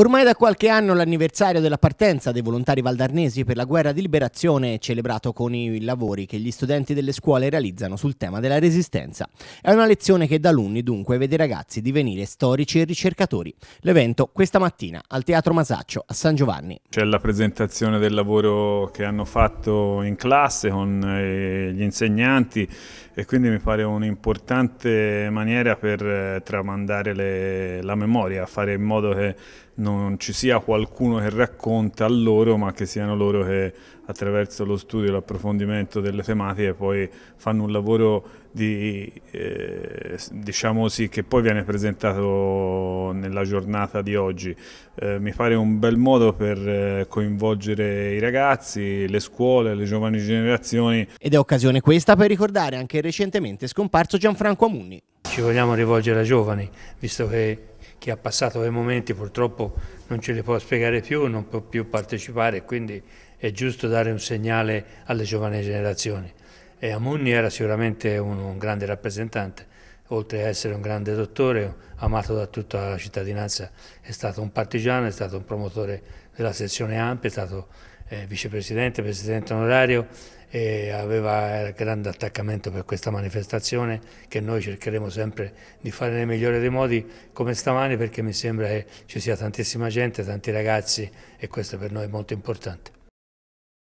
Ormai da qualche anno l'anniversario della partenza dei volontari valdarnesi per la guerra di liberazione è celebrato con i lavori che gli studenti delle scuole realizzano sul tema della resistenza. È una lezione che da alunni dunque vede i ragazzi divenire storici e ricercatori. L'evento questa mattina al Teatro Masaccio a San Giovanni. C'è la presentazione del lavoro che hanno fatto in classe con eh, gli insegnanti e quindi mi pare un'importante maniera per eh, tramandare le, la memoria, fare in modo che non non ci sia qualcuno che racconta a loro, ma che siano loro che attraverso lo studio e l'approfondimento delle tematiche poi fanno un lavoro di, eh, diciamo sì, che poi viene presentato nella giornata di oggi. Eh, mi pare un bel modo per eh, coinvolgere i ragazzi, le scuole, le giovani generazioni. Ed è occasione questa per ricordare anche il recentemente scomparso Gianfranco Amunni. Ci vogliamo rivolgere ai giovani, visto che chi ha passato quei momenti purtroppo non ce li può spiegare più, non può più partecipare, quindi è giusto dare un segnale alle giovani generazioni. E Amunni era sicuramente un, un grande rappresentante, oltre a essere un grande dottore, amato da tutta la cittadinanza, è stato un partigiano, è stato un promotore della sezione AMP, è stato eh, vicepresidente, presidente onorario, e eh, aveva grande attaccamento per questa manifestazione che noi cercheremo sempre di fare nel migliore dei modi come stamani perché mi sembra che ci sia tantissima gente, tanti ragazzi e questo per noi è molto importante.